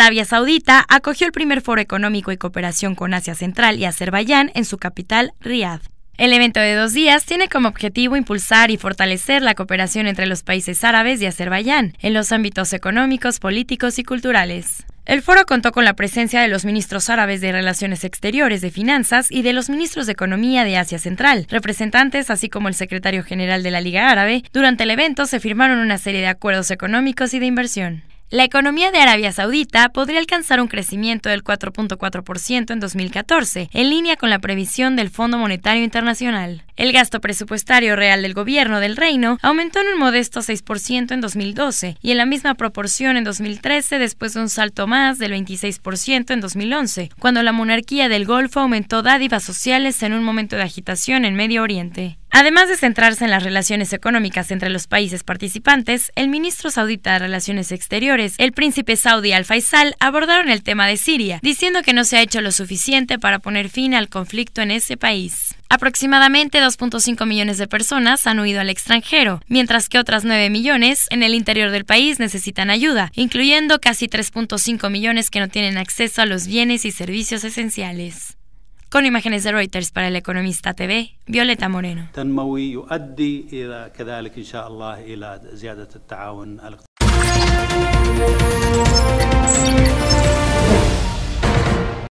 Arabia Saudita acogió el primer foro económico y cooperación con Asia Central y Azerbaiyán en su capital, Riad. El evento de dos días tiene como objetivo impulsar y fortalecer la cooperación entre los países árabes y Azerbaiyán en los ámbitos económicos, políticos y culturales. El foro contó con la presencia de los ministros árabes de Relaciones Exteriores de Finanzas y de los ministros de Economía de Asia Central, representantes así como el secretario general de la Liga Árabe. Durante el evento se firmaron una serie de acuerdos económicos y de inversión. La economía de Arabia Saudita podría alcanzar un crecimiento del 4.4% en 2014, en línea con la previsión del Fondo Monetario Internacional. El gasto presupuestario real del gobierno del reino aumentó en un modesto 6% en 2012 y en la misma proporción en 2013 después de un salto más del 26% en 2011, cuando la monarquía del Golfo aumentó dádivas sociales en un momento de agitación en Medio Oriente. Además de centrarse en las relaciones económicas entre los países participantes, el ministro saudita de Relaciones Exteriores, el príncipe saudí Al Faisal, abordaron el tema de Siria, diciendo que no se ha hecho lo suficiente para poner fin al conflicto en ese país. Aproximadamente 2.5 millones de personas han huido al extranjero, mientras que otras 9 millones en el interior del país necesitan ayuda, incluyendo casi 3.5 millones que no tienen acceso a los bienes y servicios esenciales. Con imágenes de Reuters para El Economista TV, Violeta Moreno.